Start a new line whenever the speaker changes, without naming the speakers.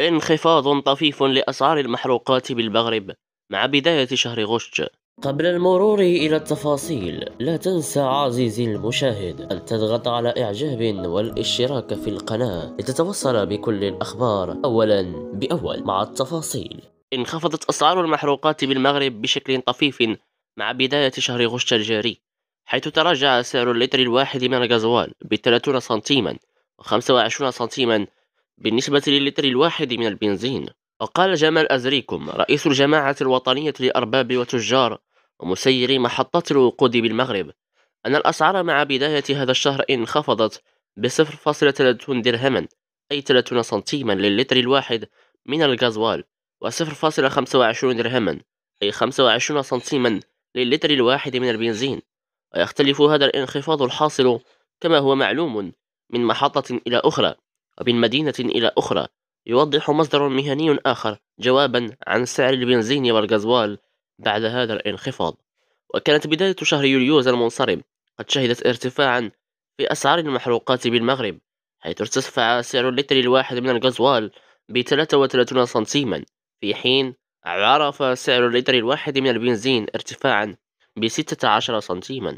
انخفاض طفيف لأسعار المحروقات بالمغرب مع بداية شهر غشت قبل المرور إلى التفاصيل لا تنسى عزيزي المشاهد أن تضغط على إعجاب والاشتراك في القناة لتتوصل بكل الأخبار أولا بأول مع التفاصيل انخفضت أسعار المحروقات بالمغرب بشكل طفيف مع بداية شهر غشت الجاري حيث تراجع سعر اللتر الواحد من الغازوال ب 30 سنتيما و 25 سنتيما بالنسبة للتر الواحد من البنزين وقال جمال أزريكم رئيس الجماعة الوطنية لأرباب وتجار ومسيري محطات الوقود بالمغرب أن الأسعار مع بداية هذا الشهر انخفضت بصفر فاصلة درهما أي 30 سنتيما للتر الواحد من الغازوال وصفر فاصلة 25 درهما أي 25 سنتيما للتر الواحد من البنزين ويختلف هذا الانخفاض الحاصل كما هو معلوم من محطة إلى أخرى وبين مدينة إلى أخرى يوضح مصدر مهني آخر جوابا عن سعر البنزين والغازوال بعد هذا الانخفاض وكانت بداية شهر يوليوز المنصرم قد شهدت ارتفاعا في أسعار المحروقات بالمغرب حيث ارتفع سعر اللتر الواحد من الغازوال ب 33 سنتيما في حين عرف سعر اللتر الواحد من البنزين ارتفاعا ب 16 سنتيما